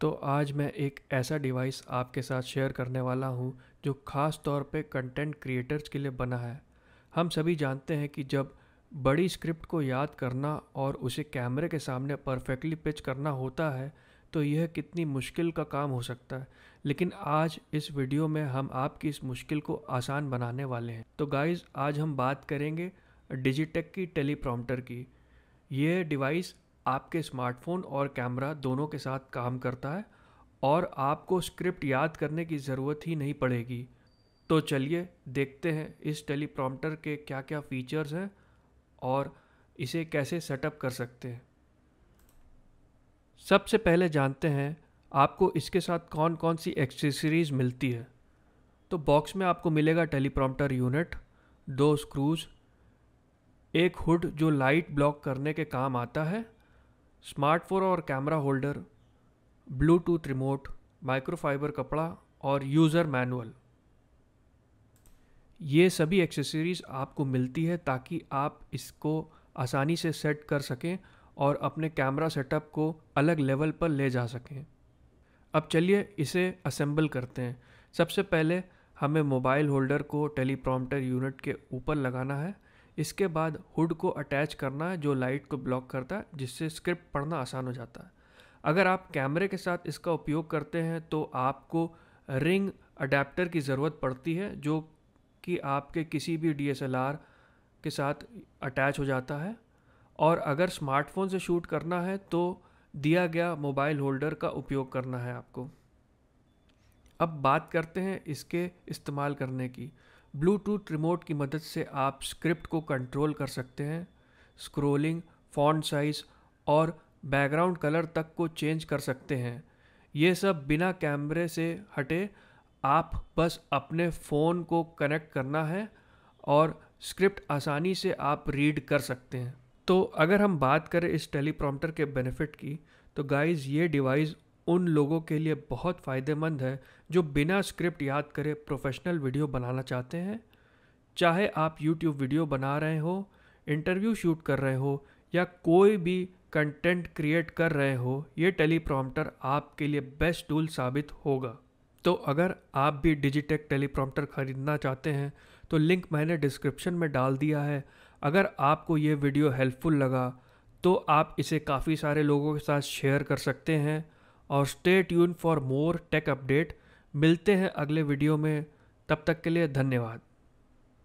तो आज मैं एक ऐसा डिवाइस आपके साथ शेयर करने वाला हूँ जो ख़ास तौर पे कंटेंट क्रिएटर्स के लिए बना है हम सभी जानते हैं कि जब बड़ी स्क्रिप्ट को याद करना और उसे कैमरे के सामने परफेक्टली पिच करना होता है तो यह कितनी मुश्किल का काम हो सकता है लेकिन आज इस वीडियो में हम आपकी इस मुश्किल को आसान बनाने वाले हैं तो गाइज़ आज हम बात करेंगे डिजिटेक की टेलीप्रॉम्प्टर की यह डिवाइस आपके स्मार्टफोन और कैमरा दोनों के साथ काम करता है और आपको स्क्रिप्ट याद करने की ज़रूरत ही नहीं पड़ेगी तो चलिए देखते हैं इस टेलीप्रॉम्प्टर के क्या क्या फीचर्स हैं और इसे कैसे सेटअप कर सकते हैं सबसे पहले जानते हैं आपको इसके साथ कौन कौन सी एक्सेसरीज़ मिलती है तो बॉक्स में आपको मिलेगा टेलीप्रॉम्प्टर यूनिट दो स्क्रूज एक हुड जो लाइट ब्लॉक करने के काम आता है स्मार्टफोन और camera holder Bluetooth remote microfibre कपड़ा और यूज़र मैनुअल ये सभी एक्सेसरीज़ आपको मिलती है ताकि आप इसको आसानी से सेट कर सकें और अपने कैमरा सेटअप को अलग लेवल पर ले जा सकें अब चलिए इसे असेंबल करते हैं सबसे पहले हमें मोबाइल होल्डर को टेलीप्रॉम्प्टर यूनिट के ऊपर लगाना है इसके बाद हुड को अटैच करना है जो लाइट को ब्लॉक करता है जिससे स्क्रिप्ट पढ़ना आसान हो जाता है अगर आप कैमरे के साथ इसका उपयोग करते हैं तो आपको रिंग अडेप्टर की ज़रूरत पड़ती है जो कि आपके किसी भी डी के साथ अटैच हो जाता है और अगर स्मार्टफोन से शूट करना है तो दिया गया मोबाइल होल्डर का उपयोग करना है आपको अब बात करते हैं इसके इस्तेमाल करने की ब्लूटूथ रिमोट की मदद से आप स्क्रिप्ट को कंट्रोल कर सकते हैं स्क्रोलिंग फॉन्ट साइज़ और बैकग्राउंड कलर तक को चेंज कर सकते हैं ये सब बिना कैमरे से हटे आप बस अपने फ़ोन को कनेक्ट करना है और स्क्रिप्ट आसानी से आप रीड कर सकते हैं तो अगर हम बात करें इस टेलीप्रॉम्प्टर के बेनिफिट की तो गाइज़ ये डिवाइस उन लोगों के लिए बहुत फ़ायदेमंद है जो बिना स्क्रिप्ट याद करे प्रोफेशनल वीडियो बनाना चाहते हैं चाहे आप यूट्यूब वीडियो बना रहे हो इंटरव्यू शूट कर रहे हो या कोई भी कंटेंट क्रिएट कर रहे हो ये टेलीप्रॉम्प्टर आपके लिए बेस्ट टूल साबित होगा तो अगर आप भी डिजिटेक टेलीप्रॉम्प्टर ख़रीदना चाहते हैं तो लिंक मैंने डिस्क्रिप्शन में डाल दिया है अगर आपको ये वीडियो हेल्पफुल लगा तो आप इसे काफ़ी सारे लोगों के साथ शेयर कर सकते हैं और stay tune for more tech update मिलते हैं अगले वीडियो में तब तक के लिए धन्यवाद